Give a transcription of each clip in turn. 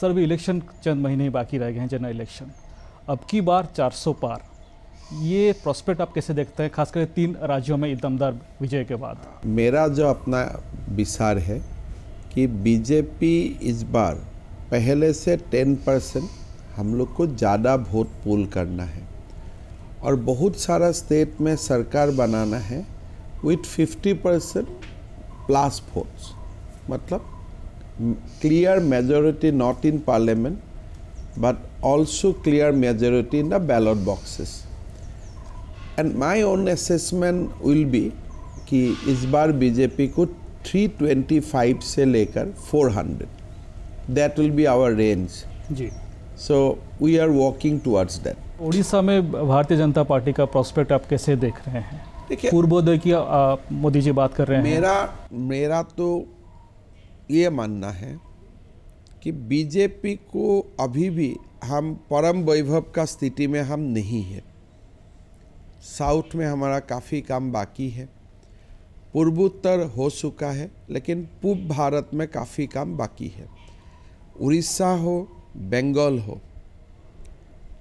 Sir भी election चंद महीने बाकी रह गए हैं जनरल इलेक्शन अब की बार 400 पार ये प्रॉस्पेक्ट आप कैसे देखते हैं खासकर तीन राज्यों में दमदार विजय के बाद मेरा जो अपना विचार है कि बीजेपी इस बार पहले से 10 परसेंट हम लोग को ज़्यादा वोट पुल करना है और बहुत सारा स्टेट में सरकार बनाना है विथ 50 परसेंट प्लस वोट्स मतलब clear majority not in parliament but also clear majority in the ballot boxes and my own assessment will be कि इस बार बीजेपी को 325 से लेकर 400 that will be our range जी so we are walking towards that Orissa में भारतीय जनता party का prospect आप कैसे देख रहे हैं पूर्वोदय की मोदी जी बात कर रहे हैं मेरा मेरा तो ये मानना है कि बीजेपी को अभी भी हम परम वैभव का स्थिति में हम नहीं है साउथ में हमारा काफ़ी काम बाकी है पूर्वोत्तर हो चुका है लेकिन पूर्व भारत में काफ़ी काम बाकी है उड़ीसा हो बंगाल हो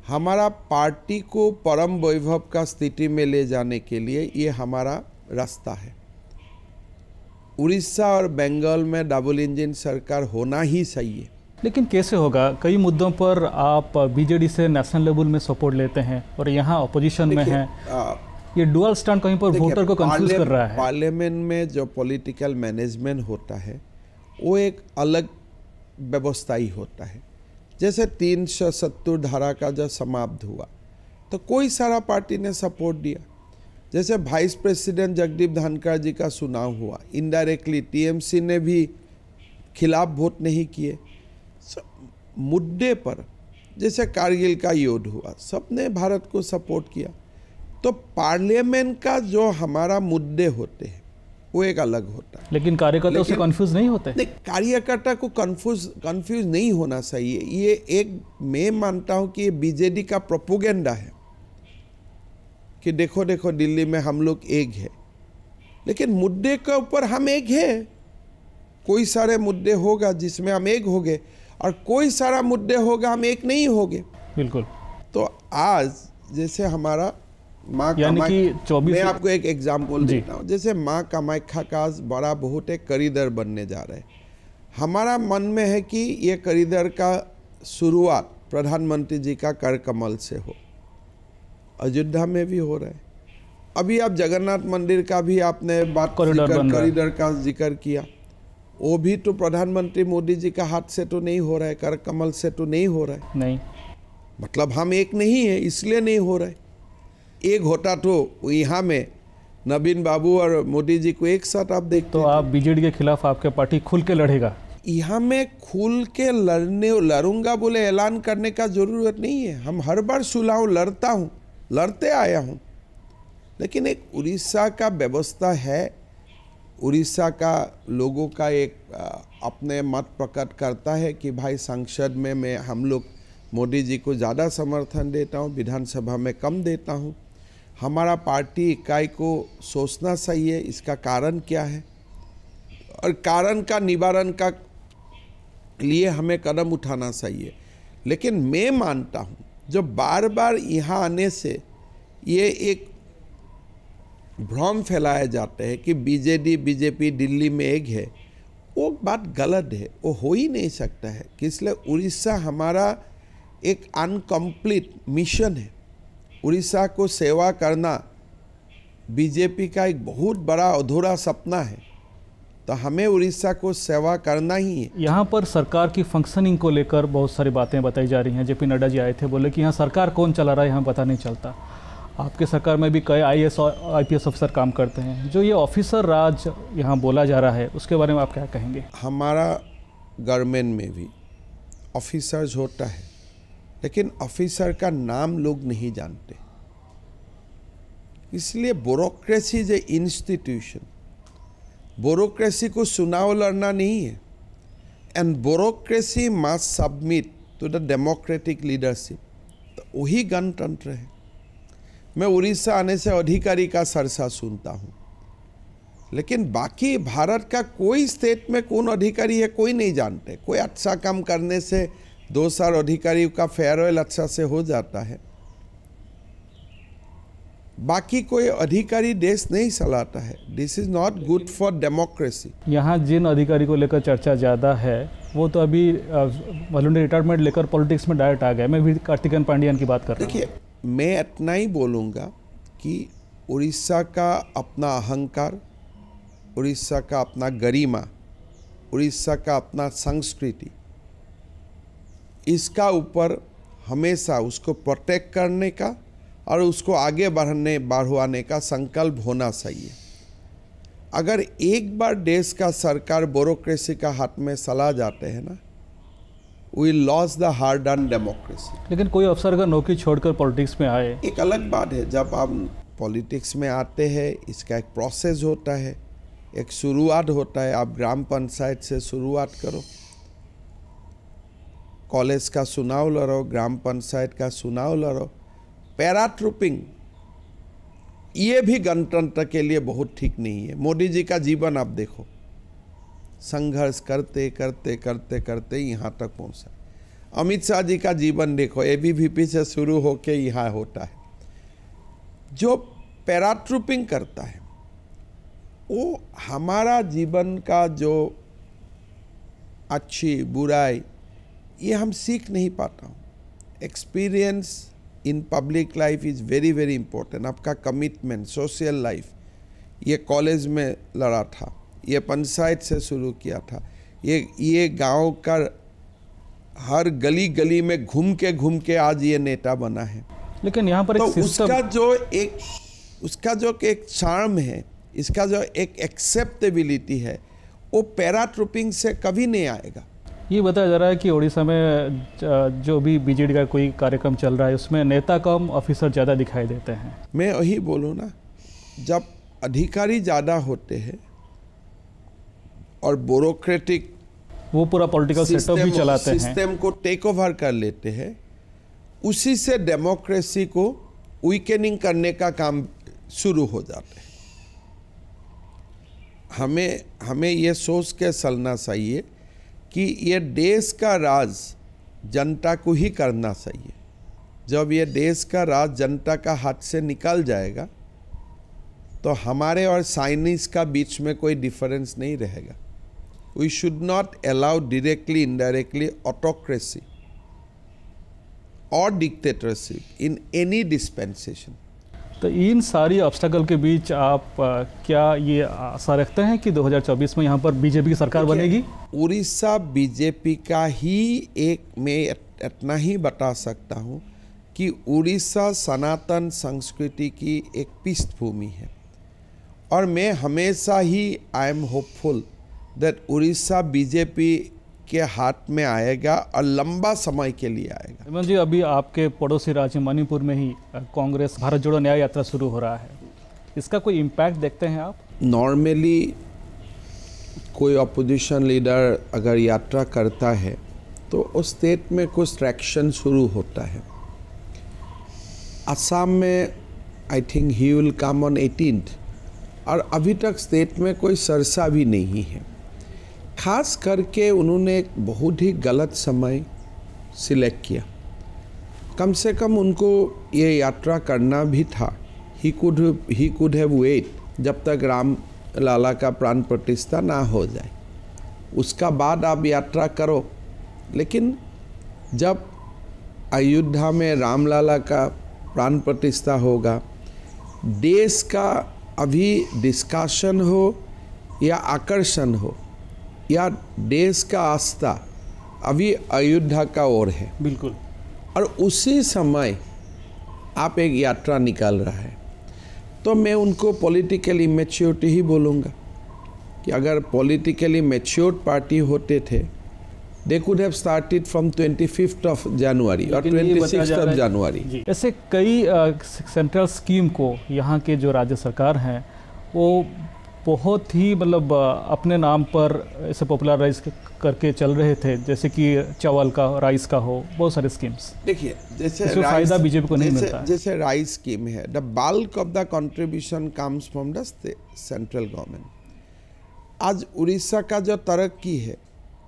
हमारा पार्टी को परम वैभव का स्थिति में ले जाने के लिए ये हमारा रास्ता है उड़ीसा और बंगाल में डबल इंजन सरकार होना ही चाहिए लेकिन कैसे होगा कई मुद्दों पर आप बीजेडी से नेशनल लेवल में सपोर्ट लेते हैं और यहाँ अपोजिशन में हैं ये डुअल स्टैंड कहीं पर वोटर को कंफ्यूज कर रहा है पार्लियामेंट में जो पॉलिटिकल मैनेजमेंट होता है वो एक अलग व्यवस्था ही होता है जैसे तीन धारा का जो समाप्त हुआ तो कोई सारा पार्टी ने सपोर्ट दिया जैसे वाइस प्रेसिडेंट जगदीप धनखड़ जी का चुनाव हुआ इनडायरेक्टली टीएमसी ने भी खिलाफ वोट नहीं किए मुद्दे पर जैसे कारगिल का युद्ध हुआ सबने भारत को सपोर्ट किया तो पार्लियामेंट का जो हमारा मुद्दे होते हैं वो एक अलग होता है लेकिन कार्यकर्ता उससे कंफ्यूज नहीं होते नहीं कार्यकर्ता को कंफ्यूज कंफ्यूज नहीं होना चाहिए ये एक मैं मानता हूँ कि ये बीजेडी का प्रोपोगेंडा है कि देखो देखो दिल्ली में हम लोग एक है लेकिन मुद्दे के ऊपर हम एक है कोई सारे मुद्दे होगा जिसमें हम एक हो गए और कोई सारा मुद्दे होगा हम एक नहीं गए बिल्कुल तो आज जैसे हमारा माँ कामाख्या मैं आपको एक एग्जाम्पल देता हूँ जैसे माँ कामाख्या का आज बड़ा बहुत एक करीदर बनने जा रहे हमारा मन में है कि ये करीदर का शुरुआत प्रधानमंत्री जी का कर कमल से हो अयोध्या में भी हो रहा है अभी आप जगन्नाथ मंदिर का भी आपने बात कॉरिडोर का जिक्र किया वो भी तो प्रधानमंत्री मोदी जी का हाथ से तो नहीं हो रहा है कर कमल से तो नहीं हो रहा है नहीं मतलब हम एक नहीं है इसलिए नहीं हो रहा है एक होता तो यहाँ में नवीन बाबू और मोदी जी को एक साथ आप देखते तो आप बीजेडी के खिलाफ आपके पार्टी खुल के लड़ेगा यहाँ में खुल के लड़ने लड़ूंगा बोले ऐलान करने का जरूरत नहीं है हम हर बार सुलाऊ लड़ता हूँ लड़ते आया हूँ लेकिन एक उड़ीसा का व्यवस्था है उड़ीसा का लोगों का एक अपने मत प्रकट करता है कि भाई संसद में मैं हम लोग मोदी जी को ज़्यादा समर्थन देता हूँ विधानसभा में कम देता हूँ हमारा पार्टी इकाई को सोचना सही है इसका कारण क्या है और कारण का निवारण का लिए हमें कदम उठाना चाहिए लेकिन मैं मानता हूँ जो बार बार यहाँ आने से ये एक भ्रम फैलाया जाता है कि बीजेडी बीजेपी दिल्ली में एक है वो बात गलत है वो हो ही नहीं सकता है कि इसलिए उड़ीसा हमारा एक अनकम्प्लीट मिशन है उड़ीसा को सेवा करना बीजेपी का एक बहुत बड़ा अधूरा सपना है तो हमें उड़ीसा को सेवा करना ही है यहाँ पर सरकार की फंक्शनिंग को लेकर बहुत सारी बातें बताई जा रही हैं जेपी नड्डा जी आए थे बोले कि यहाँ सरकार कौन चला रहा है यहाँ पता नहीं चलता आपके सरकार में भी कई आई एस अफसर काम करते हैं जो ये ऑफिसर राज यहाँ बोला जा रहा है उसके बारे में आप क्या कहेंगे हमारा गवर्नमेंट में भी ऑफिसर्स होता है लेकिन ऑफिसर का नाम लोग नहीं जानते इसलिए ब्यूरोक्रेसी इज इंस्टीट्यूशन बोरोक्रेसी को चुनाव लड़ना नहीं है and bureaucracy must submit to the democratic leadership तो वही गणतंत्र है मैं उड़ीसा आने से अधिकारी का सरसा सुनता हूँ लेकिन बाकी भारत का कोई स्टेट में कौन अधिकारी है कोई नहीं जानते कोई अच्छा काम करने से दो साल अधिकारी का फेयरवेल अच्छा से हो जाता है बाकी कोई अधिकारी देश नहीं चलाता है this is not good for democracy यहाँ जिन अधिकारी को लेकर चर्चा ज़्यादा है वो तो अभी रिटायरमेंट लेकर पॉलिटिक्स में डायरेक्ट आ गए मैं भी कार्तिकन पांडियन की बात कर रहा हूँ देखिए मैं इतना ही बोलूँगा कि उड़ीसा का अपना अहंकार उड़ीसा का अपना गरिमा उड़ीसा का अपना संस्कृति इसका ऊपर हमेशा उसको प्रोटेक्ट करने का और उसको आगे बढ़ने बढ़वाने का संकल्प होना चाहिए अगर एक बार देश का सरकार ब्यूरोक्रेसी का हाथ में चला जाते हैं ना we lose the heart and democracy लेकिन कोई अफसर अगर नौकरी छोड़कर पॉलिटिक्स में आए एक अलग बात है जब आप पॉलिटिक्स में आते हैं इसका एक प्रोसेस होता है एक शुरुआत होता है आप ग्राम पंचायत से शुरुआत करो कॉलेज का चुनाव लड़ो ग्राम पंचायत का चुनाव लड़ो पैरा ये भी गणतंत्र के लिए बहुत ठीक नहीं है मोदी जी का जीवन आप देखो संघर्ष करते करते करते करते यहाँ तक पहुँचा अमित शाह जी का जीवन देखो ए से शुरू होके यहाँ होता है जो पैराट्रूपिंग करता है वो हमारा जीवन का जो अच्छी बुराई ये हम सीख नहीं पाता हूँ experience in public life is very very important आपका कमिटमेंट सोशल लाइफ ये कॉलेज में लड़ा था ये पंचायत से शुरू किया था ये ये गांव का हर गली गली में घूम के घूम के आज ये नेता बना है लेकिन यहाँ पर तो एक उसका जो एक उसका जो एक चार्म है इसका जो एक एक्सेप्टेबिलिटी है वो ट्रुपिंग से कभी नहीं आएगा ये बताया जा रहा है कि ओडिशा में जो भी बीजेडी का कोई कार्यक्रम चल रहा है उसमें नेता कम ऑफिसर ज़्यादा दिखाई देते हैं मैं वही बोलूँ ना जब अधिकारी ज़्यादा होते हैं और ब्यूरोक्रेटिक वो पूरा पॉलिटिकल सिस्टम भी चलाते हैं सिस्टम को टेक ओवर कर लेते हैं उसी से डेमोक्रेसी को वीकेनिंग करने का काम शुरू हो जाता है हमें हमें यह सोच के चलना चाहिए कि ये देश का राज जनता को ही करना चाहिए जब ये देश का राज जनता का हाथ से निकल जाएगा तो हमारे और चाइनीज का बीच में कोई डिफरेंस नहीं रहेगा we should not allow directly indirectly autocracy और डिक्टेटरशिप इन एनी डिस्पेंसेशन तो इन सारी ऑब्स्टकल के बीच आप क्या ये आशा रखते हैं कि 2024 में यहाँ पर बीजेपी की सरकार बनेगी उड़ीसा बीजेपी का ही एक मैं इतना ही बता सकता हूँ कि उड़ीसा सनातन संस्कृति की एक पृष्ठभूमि है और मैं हमेशा ही I am hopeful that Orissa BJP के हाथ में आएगा और लंबा समय के लिए आएगा हेमंत जी अभी आपके पड़ोसी राज्य मणिपुर में ही कांग्रेस भारत जोड़ो न्याय यात्रा शुरू हो रहा है इसका कोई इम्पैक्ट देखते हैं आप नॉर्मली कोई अपोजिशन लीडर अगर यात्रा करता है तो उस स्टेट में कुछ ट्रैक्शन शुरू होता है असम में I think he will come on eighteen और अभी तक स्टेट में कोई सरसा भी नहीं है खास करके उन्होंने एक बहुत ही गलत समय सिलेक्ट किया कम से कम उनको ये यात्रा करना भी था he could he could have wait जब तक राम लाला का प्राण प्रतिष्ठा ना हो जाए उसका बाद आप यात्रा करो लेकिन जब अयोध्या में रामलाला का प्राण प्रतिष्ठा होगा देश का अभी डिस्कशन हो या आकर्षण हो या देश का आस्था अभी अयोध्या का ओर है बिल्कुल और उसी समय आप एक यात्रा निकाल रहा है तो मैं उनको पॉलिटिकली मेच्योरिटी ही बोलूँगा कि अगर पॉलिटिकली मेच्योर पार्टी होते थे they could have started from twenty fifth of January और ट्वेंटी सिक्स ऑफ जनवरी ऐसे कई सेंट्रल स्कीम को यहाँ के जो राज्य सरकार हैं वो बहुत ही मतलब अपने नाम पर ऐसे पॉपुलराइज करके चल रहे थे जैसे कि चावल का राइस का हो बहुत सारे स्कीम्स देखिए जैसे फायदा बीजेपी को नहीं मिलता जैसे राइस स्कीम है the bulk of the contribution comes from the central government आज उड़ीसा का जो तरक्की है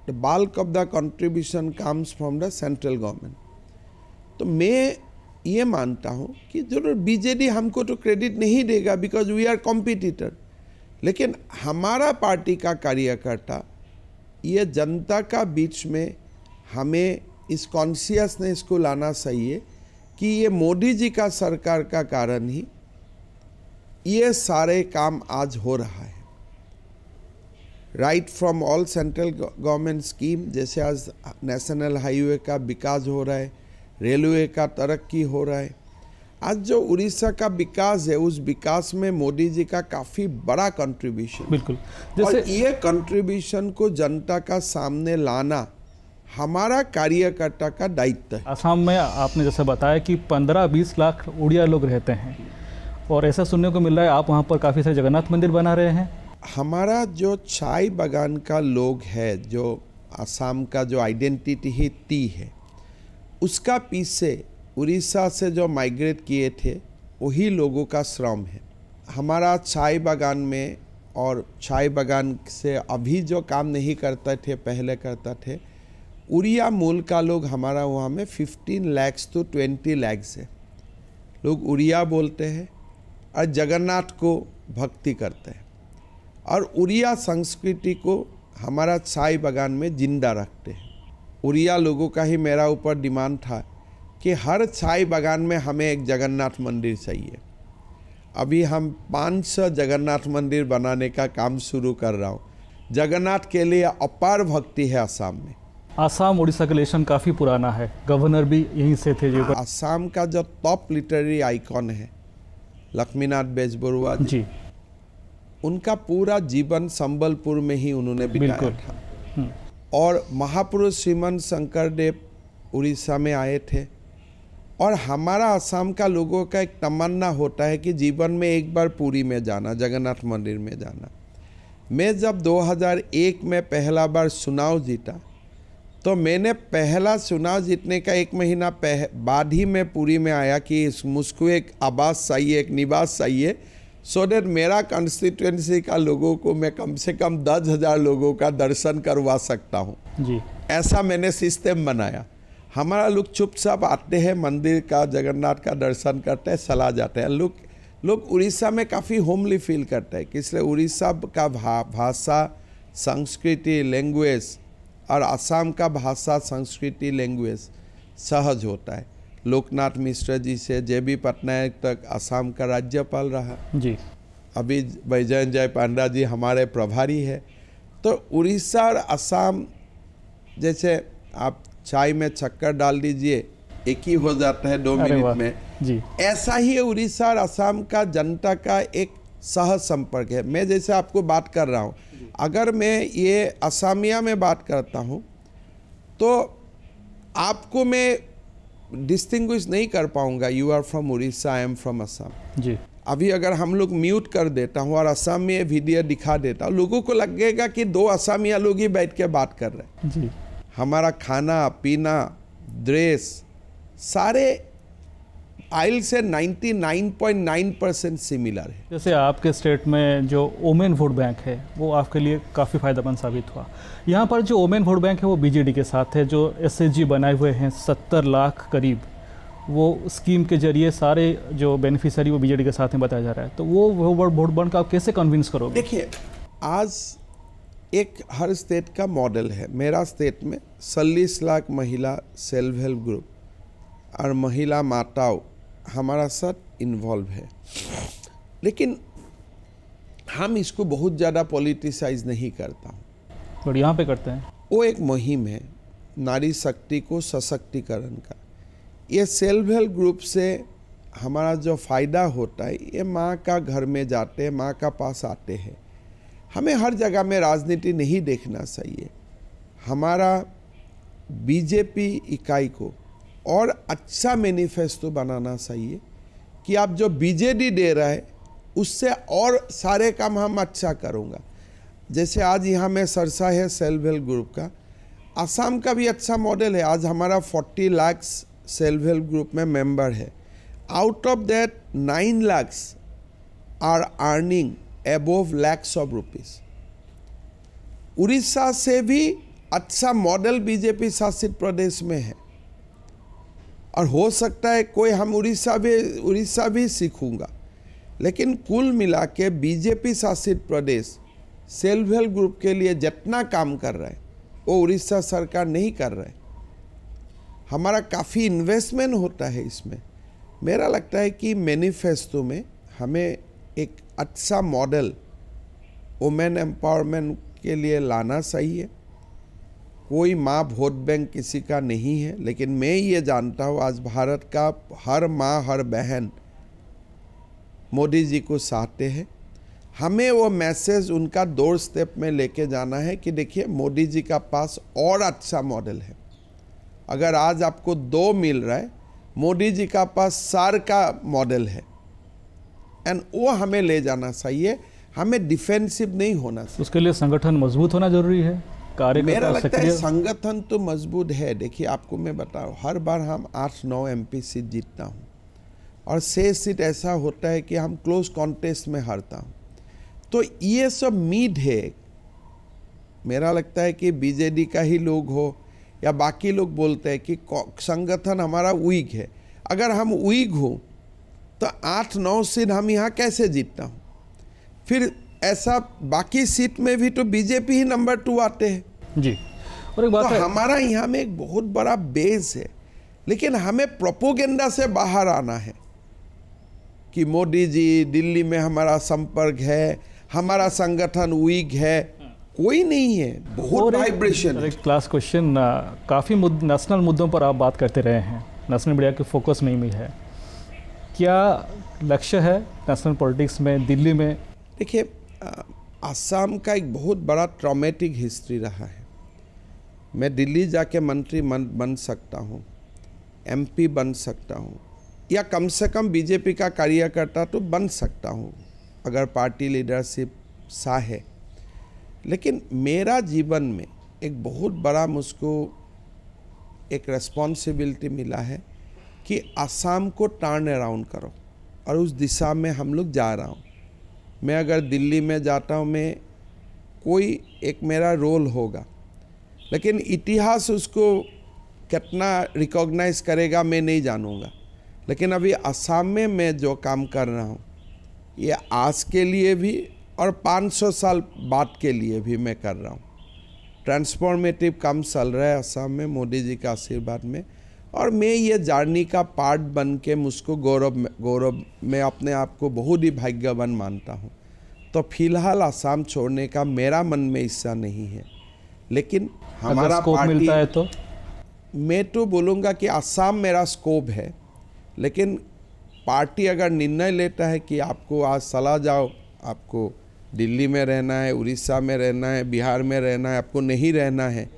the bulk of the contribution comes from the central government तो मैं ये मानता हूँ कि जरूर बीजेडी हमको तो क्रेडिट नहीं देगा बिकॉज वी आर कॉम्पिटिटर लेकिन हमारा पार्टी का कार्यकर्ता ये जनता का बीच में हमें इस कॉन्सियसनेस को लाना चाहिए कि ये मोदी जी का सरकार का कारण ही ये सारे काम आज हो रहा है right from all central government scheme जैसे आज नेशनल हाईवे का विकास हो रहा है रेलवे का तरक्की हो रहा है आज जो उड़ीसा का विकास है उस विकास में मोदी जी का काफी बड़ा कंट्रीब्यूशन बिल्कुल जैसे और ये कंट्रीब्यूशन को जनता का सामने लाना हमारा कार्यकर्ता का दायित्व है असम में आपने जैसे बताया कि 15-20 लाख उड़िया लोग रहते हैं और ऐसा सुनने को मिल रहा है आप वहाँ पर काफ़ी सारे जगन्नाथ मंदिर बना रहे हैं हमारा जो चाय बागान का लोग है जो असम का जो आइडेंटिटी है ती है उसका पीछे उड़ीसा से जो माइग्रेट किए थे वही लोगों का श्रम है हमारा चाय बागान में और चाय बागान से अभी जो काम नहीं करते थे पहले करते थे उड़िया मूल का लोग हमारा वहाँ में 15 लैक्स टू 20 लैक्स है लोग उड़िया बोलते हैं और जगन्नाथ को भक्ति करते हैं और उड़िया संस्कृति को हमारा चाय बागान में जिंदा रखते हैं उड़िया लोगों का ही मेरा ऊपर डिमांड था कि हर साई बागान में हमें एक जगन्नाथ मंदिर चाहिए अभी हम 500 जगन्नाथ मंदिर बनाने का काम शुरू कर रहा हूँ जगन्नाथ के लिए अपार भक्ति है आसाम में आसाम उड़ीसा का लेशन काफ़ी पुराना है गवर्नर भी यहीं से थे जो आसाम का जो टॉप लिटरेरी आइकॉन है लक्ष्मीनाथ बेजबरुआ जी, जी उनका पूरा जीवन संबलपुर में ही उन्होंने बिताया था हम्म। और महापुरुष श्रीमन शंकर देव उड़ीसा में आए थे और हमारा असम का लोगों का एक तमन्ना होता है कि जीवन में एक बार पूरी में जाना जगन्नाथ मंदिर में जाना मैं जब 2001 में पहला बार चुनाव जीता तो मैंने पहला चुनाव जीतने का एक महीना पह बाद ही मैं पूरी में आया कि मुझको एक आवास चाहिए एक निवास चाहिए सो so डेट मेरा कॉन्स्टिट्यूंसी का लोगों को मैं कम से कम दस हज़ार लोगों का दर्शन करवा सकता हूँ जी ऐसा मैंने सिस्टम बनाया हमारा लोग चुपचाप आते हैं मंदिर का जगन्नाथ का दर्शन करते हैं चला जाते हैं लोग लोग उड़ीसा में काफ़ी होमली फील करते हैं इसलिए उड़ीसा का भाषा संस्कृति लैंग्वेज और असम का भाषा संस्कृति लैंग्वेज सहज होता है लोकनाथ मिश्र जी से जे बी पटनायक तक असम का राज्यपाल रहा जी अभी वैजयन जय पांडा जी हमारे प्रभारी है तो उड़ीसा और असम जैसे आप चाय में चक्कर डाल दीजिए एक ही हो जाता है दो मिनट में जी ऐसा ही उड़ीसा और असम का जनता का एक सहज संपर्क है मैं जैसे आपको बात कर रहा हूँ अगर मैं ये असामिया में बात करता हूँ तो आपको मैं डिस्टिंग्विश नहीं कर पाऊँगा you are from Orissa I am from Assam जी अभी अगर हम लोग म्यूट कर देता हूँ और असम में वीडियो दिखा देता हूँ लोगों को लगेगा कि दो असामिया लोग ही बैठ के बात कर रहे हैं जी हमारा खाना पीना ड्रेस सारे आइल से 99.9 परसेंट सिमिलर है जैसे आपके स्टेट में जो ओमेन फूड बैंक है वो आपके लिए काफ़ी फ़ायदेमंद साबित हुआ यहाँ पर जो ओमेन फूड बैंक है वो बीजेडी के साथ है जो एस बनाए हुए हैं सत्तर लाख करीब वो स्कीम के जरिए सारे जो बेनिफिशरी वो बीजेडी के साथ में बताया जा रहा है तो वो वो बोर्ड बैंक आप कैसे कन्विंस करोगे देखिए आज एक हर स्टेट का मॉडल है मेरा स्टेट में चालीस लाख महिला सेल्फ हेल्प ग्रुप और महिला माताओं हमारा साथ इन्वॉल्व है लेकिन हम इसको बहुत ज़्यादा पॉलिटिसाइज नहीं करता हूँ बट यहाँ पे करते हैं वो एक मुहिम है नारी शक्ति को सशक्तिकरण का ये सेल्फ हेल्प ग्रुप से हमारा जो फ़ायदा होता है ये माँ का घर में जाते हैं माँ का पास आते हैं हमें हर जगह में राजनीति नहीं देखना चाहिए हमारा बीजेपी इकाई को और अच्छा मैनिफेस्टो बनाना चाहिए कि आप जो बीजेडी दे रहा है उससे और सारे काम हम अच्छा करूँगा जैसे आज यहाँ में सरसा है सेल्फ हेल्प ग्रुप का आसाम का भी अच्छा मॉडल है आज हमारा 40 लाख सेल्फ हेल्प ग्रुप में मेंबर है out of that 9 lakh are earning above lakhs of rupees Orissa से भी अच्छा मॉडल बीजेपी शासित प्रदेश में है और हो सकता है कोई हम उड़ीसा भी उड़ीसा भी सीखूंगा लेकिन कुल मिला के बीजेपी शासित प्रदेश सेल्फ हेल्प ग्रुप के लिए जितना काम कर रहा है वो उड़ीसा सरकार नहीं कर रहा है हमारा काफ़ी इन्वेस्टमेंट होता है इसमें मेरा लगता है कि मैनिफेस्टो में हमें एक अच्छा मॉडल वुमेन एम्पावरमेंट के लिए लाना चाहिए कोई माँ वोट बैंक किसी का नहीं है लेकिन मैं ये जानता हूँ आज भारत का हर माँ हर बहन मोदी जी को चाहते हैं हमें वो मैसेज उनका दो स्टेप में लेके जाना है कि देखिए मोदी जी का पास और अच्छा मॉडल है अगर आज आपको दो मिल रहा है मोदी जी का पास सार का मॉडल है एंड वो हमें ले जाना चाहिए हमें डिफेंसिव नहीं होना चाहिए उसके लिए संगठन मजबूत होना जरूरी है मेरा लगता है संगठन तो मजबूत है देखिए आपको मैं बताऊँ हर बार हम आठ नौ एम सीट जीतता हूँ और से सीट ऐसा होता है कि हम क्लोज कॉन्टेस्ट में हारता हूँ तो ये सब मीड है मेरा लगता है कि बीजेडी का ही लोग हो या बाकी लोग बोलते हैं कि संगठन हमारा वीक है अगर हम वीक हों तो आठ नौ सीट हम यहाँ कैसे जीतता हूँ फिर ऐसा बाकी सीट में भी तो बीजेपी ही नंबर टू आते हैं जी और एक बात तो है। हमारा यहाँ में एक बहुत बड़ा बेस है लेकिन हमें प्रोपोगेंडा से बाहर आना है कि मोदी जी दिल्ली में हमारा संपर्क है हमारा संगठन वीक है कोई नहीं है बहुत वाइब्रेशन क्लास क्वेश्चन काफ़ी मुद, नेशनल मुद्दों पर आप बात करते रहे हैं नेशनल मीडिया के फोकस में ही है क्या लक्ष्य है नेशनल पॉलिटिक्स में दिल्ली में देखिए आसाम का एक बहुत बड़ा ट्रॉमेटिक हिस्ट्री रहा है मैं दिल्ली जाके मंत्री मन बन सकता हूँ एमपी बन सकता हूँ या कम से कम बीजेपी का कार्यकर्ता तो बन सकता हूँ अगर पार्टी लीडरशिप सा है लेकिन मेरा जीवन में एक बहुत बड़ा मुझको एक रेस्पॉन्सिबिलिटी मिला है कि असम को टर्न अराउंड करो और उस दिशा में हम लोग जा रहा हूँ मैं अगर दिल्ली में जाता हूँ मैं कोई एक मेरा रोल होगा लेकिन इतिहास उसको कितना रिकॉग्नाइज करेगा मैं नहीं जानूँगा लेकिन अभी असम में मैं जो काम कर रहा हूँ ये आज के लिए भी और 500 साल बाद के लिए भी मैं कर रहा हूँ ट्रांसफॉर्मेटिव काम चल रहा है असम में मोदी जी के आशीर्वाद में और मैं ये जर्नी का पार्ट बन के मुझको गौरव गौरव मैं अपने आप को बहुत ही भाग्यवान मानता हूँ तो फिलहाल आसाम छोड़ने का मेरा मन में इच्छा नहीं है लेकिन हमारा पार्टी मिलता है तो मैं तो बोलूँगा कि आसाम मेरा स्कोप है लेकिन पार्टी अगर निर्णय लेता है कि आपको आज सलाह जाओ आपको दिल्ली में रहना है उड़ीसा में रहना है बिहार में रहना है आपको नहीं रहना है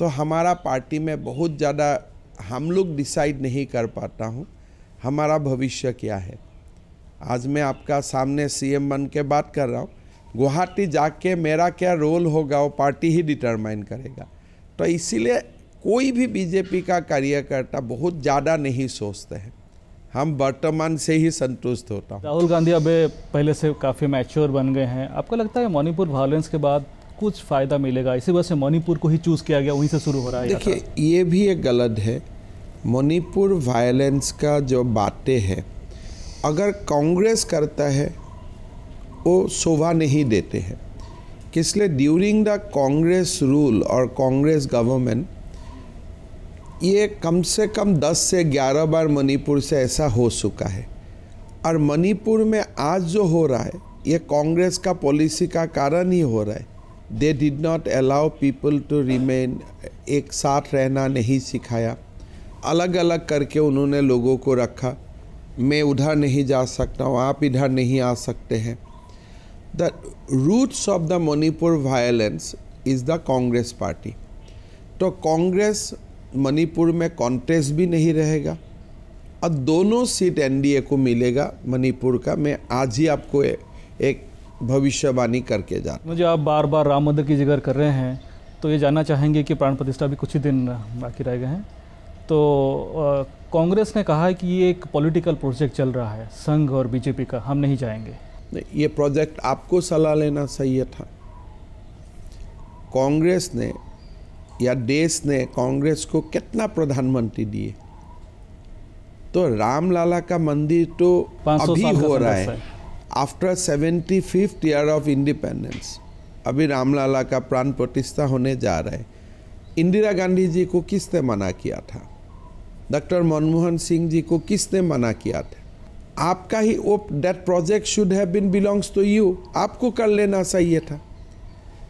तो हमारा पार्टी में बहुत ज़्यादा हम लोग डिसाइड नहीं कर पाता हूँ हमारा भविष्य क्या है आज मैं आपका सामने सीएम बन के बात कर रहा हूँ गुवाहाटी जाके मेरा क्या रोल होगा वो पार्टी ही डिटरमाइन करेगा तो इसीलिए कोई भी बीजेपी का कार्यकर्ता बहुत ज़्यादा नहीं सोचते हैं हम वर्तमान से ही संतुष्ट होता हूँ राहुल गांधी अब पहले से काफ़ी मैच्योर बन गए हैं आपको लगता है मणिपुर वायलेंस के बाद कुछ फ़ायदा मिलेगा इसी वजह से मणिपुर को ही चूज़ किया गया वहीं से शुरू हो रहा है देखिए ये भी एक गलत है मणिपुर वायलेंस का जो बातें हैं अगर कांग्रेस करता है वो शोभा नहीं देते हैं किसलिए ड्यूरिंग द कांग्रेस रूल और कांग्रेस गवर्नमेंट ये कम से कम 10 से 11 बार मणिपुर से ऐसा हो चुका है और मणिपुर में आज जो हो रहा है ये कांग्रेस का पॉलिसी का कारण ही हो रहा है they did not allow people to remain एक साथ रहना नहीं सिखाया अलग अलग करके उन्होंने लोगों को रखा मैं उधर नहीं जा सकता हूँ आप इधर नहीं आ सकते हैं the roots of the Manipur violence is the Congress party तो कांग्रेस मणिपुर में कॉन्टेस्ट भी नहीं रहेगा और दोनों सीट एनडीए को मिलेगा मणिपुर का मैं आज ही आपको ए, एक भविष्यवाणी करके जाते मुझे आप बार बार राम मंदिर की जिक्र कर रहे हैं तो ये जानना चाहेंगे कि प्राण प्रतिष्ठा भी कुछ ही दिन बाकी रह गए हैं तो कांग्रेस ने कहा है कि ये एक पॉलिटिकल प्रोजेक्ट चल रहा है संघ और बीजेपी का हम नहीं जाएंगे ये प्रोजेक्ट आपको सलाह लेना सही था कांग्रेस ने या देश ने कांग्रेस को कितना प्रधानमंत्री दिए तो रामलाला का मंदिर तो अभी हो रहा है after seventy fifth year of independence अभी रामलाला का प्राण प्रतिष्ठा होने जा रहा है इंदिरा गांधी जी को किसने मना किया था डॉक्टर मनमोहन सिंह जी को किसने मना किया था आपका ही वो that project should have been belongs to you आपको कर लेना चाहिए था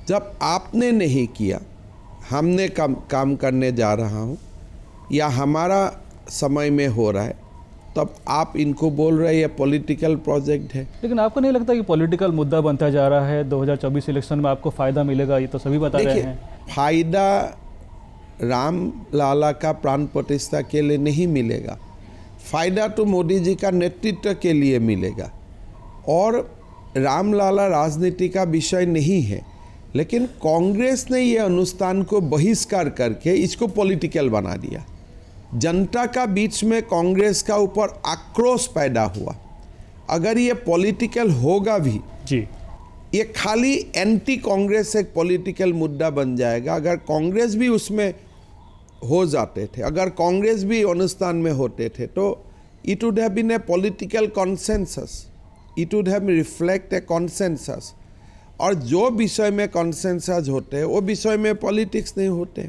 जब आपने नहीं किया हमने काम काम करने जा रहा हूँ या हमारा समय में हो रहा है तब आप इनको बोल रहे हैं ये पॉलिटिकल प्रोजेक्ट है लेकिन आपको नहीं लगता कि पॉलिटिकल मुद्दा बनता जा रहा है 2024 इलेक्शन में आपको फ़ायदा मिलेगा ये तो सभी बता रहे हैं फायदा राम लाला का प्राण प्रतिष्ठा के लिए नहीं मिलेगा फायदा तो मोदी जी का नेतृत्व के लिए मिलेगा और रामलाला राजनीति का विषय नहीं है लेकिन कांग्रेस ने यह अनुष्ठान को बहिष्कार करके इसको पॉलिटिकल बना दिया जनता का बीच में कांग्रेस का ऊपर आक्रोश पैदा हुआ अगर ये पॉलिटिकल होगा भी जी ये खाली एंटी कांग्रेस एक पॉलिटिकल मुद्दा बन जाएगा अगर कांग्रेस भी उसमें हो जाते थे अगर कांग्रेस भी अनुष्ठान में होते थे तो it would have been a political consensus it would have reflect a consensus और जो विषय में कॉन्सेंसस होते हैं वो विषय में पॉलिटिक्स नहीं होते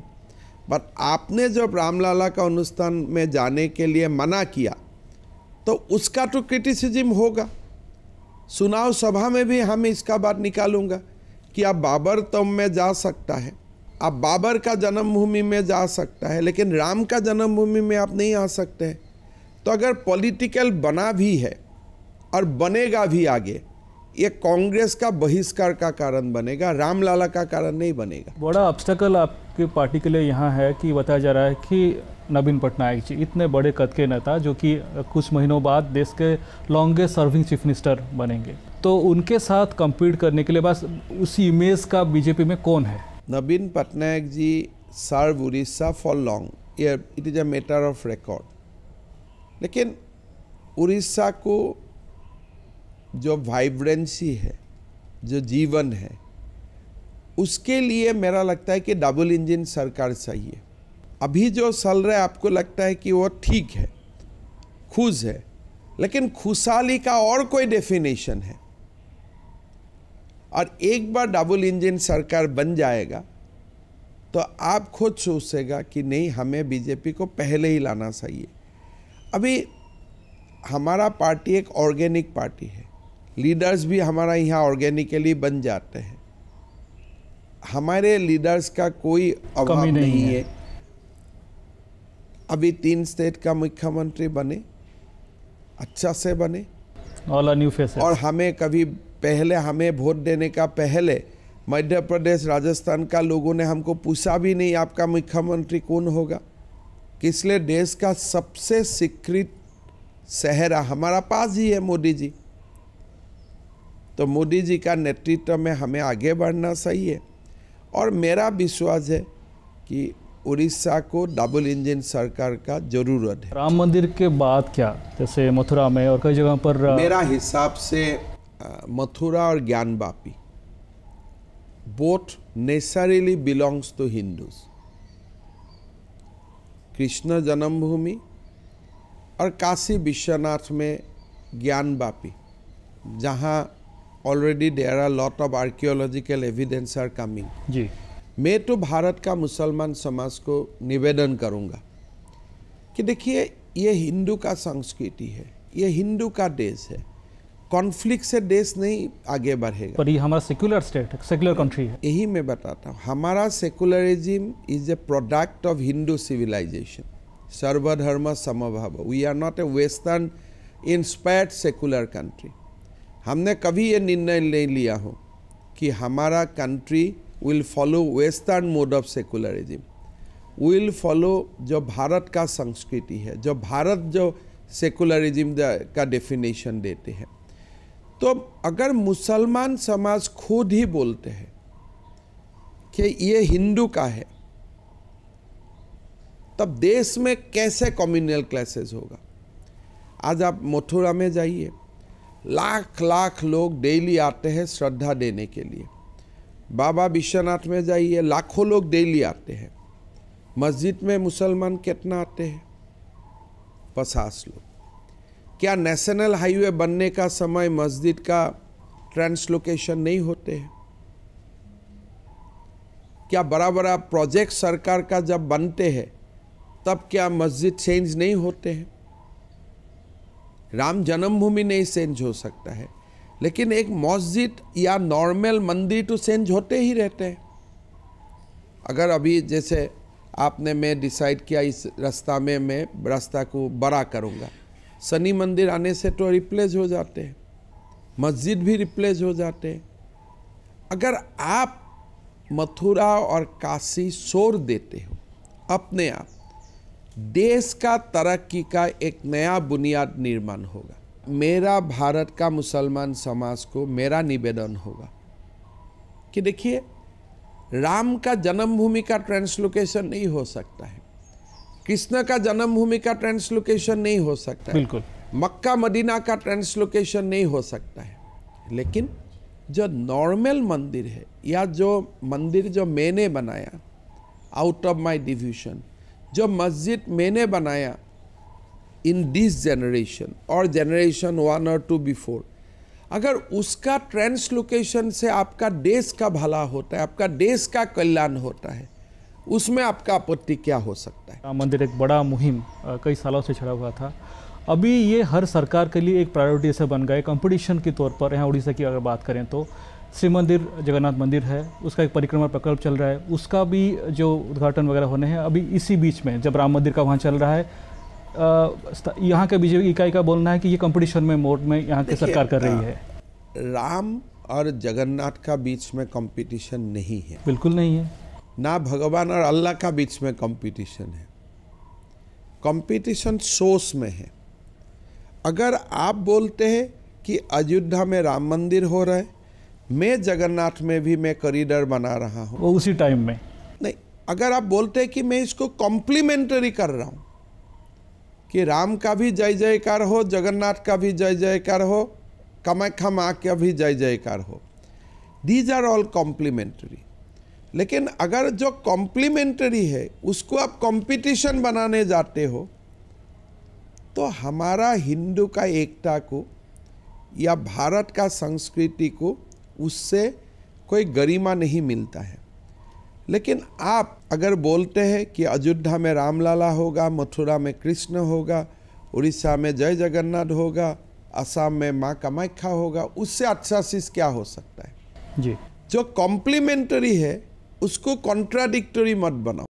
पर आपने जब रामलाला का अनुष्ठान में जाने के लिए मना किया तो उसका तो क्रिटिसिज्म होगा चुनाव सभा में भी हम इसका बात निकालूंगा कि आप बाबर तम तो में जा सकता है आप बाबर का जन्मभूमि में जा सकता है लेकिन राम का जन्मभूमि में आप नहीं आ सकते हैं तो अगर पॉलिटिकल बना भी है और बनेगा भी आगे ये कांग्रेस का बहिष्कार का कारण बनेगा रामलाला का कारण नहीं बनेगा बड़ा ऑब्स्टकल आपकी पार्टी के लिए यहाँ है कि बताया जा रहा है कि नवीन पटनायक जी इतने बड़े कद के नेता जो कि कुछ महीनों बाद देश के लॉन्गेस्ट सर्विंग चीफ मिनिस्टर बनेंगे तो उनके साथ कम्पीट करने के लिए बस उसी इमेज का बीजेपी में कौन है Naveen Patnaik ji serve Orissa for long it is a matter of record लेकिन उड़ीसा को जो वाइब्रेंसी है जो जीवन है उसके लिए मेरा लगता है कि डबल इंजन सरकार चाहिए अभी जो चल रहा है आपको लगता है कि वो ठीक है खुश है लेकिन खुशहाली का और कोई डेफिनेशन है और एक बार डबल इंजन सरकार बन जाएगा तो आप खुद सोचेगा कि नहीं हमें बीजेपी को पहले ही लाना चाहिए अभी हमारा पार्टी एक ऑर्गेनिक पार्टी है लीडर्स भी हमारा यहाँ ऑर्गेनिकली बन जाते हैं हमारे लीडर्स का कोई अभाव नहीं, नहीं है अभी तीन स्टेट का मुख्यमंत्री बने अच्छा से बने ऑल न्यू फेसेस और हमें कभी पहले हमें वोट देने का पहले मध्य प्रदेश राजस्थान का लोगों ने हमको पूछा भी नहीं आपका मुख्यमंत्री कौन होगा किसलिए देश का सबसे स्वीकृत शहर हमारा पास ही है मोदी जी तो मोदी जी का नेतृत्व में हमें आगे बढ़ना चाहिए और मेरा विश्वास है कि उड़ीसा को डबल इंजन सरकार का जरूरत है राम मंदिर के बाद क्या जैसे मथुरा में और कई जगह पर मेरा हिसाब से मथुरा और Gyan Vapi both naturally belongs to Hindus Krishna Janmabhoomi और काशी विश्वनाथ में ज्ञान बापी जहाँ already there are lot of archaeological evidence are coming जी मैं तो भारत का मुसलमान समाज को निवेदन करूंगा कि देखिए ये हिंदू का संस्कृति है ये हिंदू का देश है कॉन्फ्लिक्ट से देश नहीं आगे बढ़ेगा पर ये हमारा सेक्युलर स्टेट सेक्युलर कंट्री है यही मैं बताता हूँ हमारा secularism is a product of Hindu civilization सर्वधर्म समभाव we are not a western inspired secular country हमने कभी ये निर्णय नहीं लिया हो कि हमारा country will follow western mode of secularism will follow जो भारत का संस्कृति है जो भारत जो सेकुलरिज्म का डेफिनेशन देते हैं तो अगर मुसलमान समाज खुद ही बोलते हैं कि ये हिंदू का है तब देश में कैसे कम्युनल क्लासेस होगा आज आप मथुरा में जाइए लाख लाख लोग डेली आते हैं श्रद्धा देने के लिए बाबा विश्वनाथ में जाइए लाखों लोग डेली आते हैं मस्जिद में मुसलमान कितना आते हैं पचास लोग क्या नेशनल हाईवे बनने का समय मस्जिद का ट्रांसलोकेशन नहीं होते हैं क्या बड़ा बड़ा प्रोजेक्ट सरकार का जब बनते हैं तब क्या मस्जिद चेंज नहीं होते हैं राम जन्मभूमि नहीं चेंज हो सकता है लेकिन एक मस्जिद या नॉर्मल मंदिर तो चेंज होते ही रहते हैं अगर अभी जैसे आपने मैं डिसाइड किया इस रास्ता में मैं रास्ता को बड़ा करूँगा शनि मंदिर आने से तो रिप्लेस हो जाते हैं मस्जिद भी रिप्लेस हो जाते हैं अगर आप मथुरा और काशी शोर देते हो अपने आप देश का तरक्की का एक नया बुनियाद निर्माण होगा मेरा भारत का मुसलमान समाज को मेरा निवेदन होगा कि देखिए राम का जन्मभूमि का ट्रांसलोकेशन नहीं हो सकता है कृष्ण का जन्मभूमि का ट्रांसलोकेशन नहीं हो सकता बिल्कुल मक्का मदीना का ट्रांसलोकेशन नहीं हो सकता है लेकिन जो नॉर्मल मंदिर है या जो मंदिर जो मैंने बनाया आउट ऑफ माय डिव्यूशन जो मस्जिद मैंने बनाया इन दिस जनरेशन और जनरेशन वन और टू बिफोर अगर उसका ट्रांसलोकेशन से आपका देश का भला होता है आपका देश का कल्याण होता है उसमें आपका आपत्ति क्या हो सकता है मंदिर एक बड़ा मुहिम कई सालों से छड़ा हुआ था अभी ये हर सरकार के लिए एक प्रायोरिटी से बन गए कंपटीशन के तौर पर यहाँ उड़ीसा की अगर बात करें तो शिव मंदिर जगन्नाथ मंदिर है उसका एक परिक्रमा प्रकल्प चल रहा है उसका भी जो उद्घाटन वगैरह होने हैं अभी इसी बीच में जब राम मंदिर का वहाँ चल रहा है यहाँ के बीजेपी इकाई का बोलना है कि ये कंपटीशन में मोड में यहाँ की सरकार कर रही है राम और जगन्नाथ का बीच में कंपटीशन नहीं है बिल्कुल नहीं है ना भगवान और अल्लाह का बीच में कंपटीशन है कंपटीशन सोर्स में है अगर आप बोलते हैं कि अयोध्या में राम मंदिर हो रहा है मैं जगन्नाथ में भी मैं कॉरिडर बना रहा हूँ वो उसी टाइम में नहीं अगर आप बोलते हैं कि मैं इसको कॉम्प्लीमेंटरी कर रहा हूँ कि राम का भी जय जयकार हो जगन्नाथ का भी जय जयकार हो कमाख्या माँ का भी जय जयकार हो दीज आर ऑल कॉम्प्लीमेंटरी लेकिन अगर जो कॉम्प्लीमेंटरी है उसको आप कंपटीशन बनाने जाते हो तो हमारा हिंदू का एकता को या भारत का संस्कृति को उससे कोई गरिमा नहीं मिलता है लेकिन आप अगर बोलते हैं कि अयोध्या में रामलला होगा मथुरा में कृष्ण होगा उड़ीसा में जय जगन्नाथ होगा असम में माँ कामाख्या होगा उससे अच्छा चीज़ क्या हो सकता है जी जो कॉम्प्लीमेंट्री है उसको कॉन्ट्राडिक्टरी मत बनाओ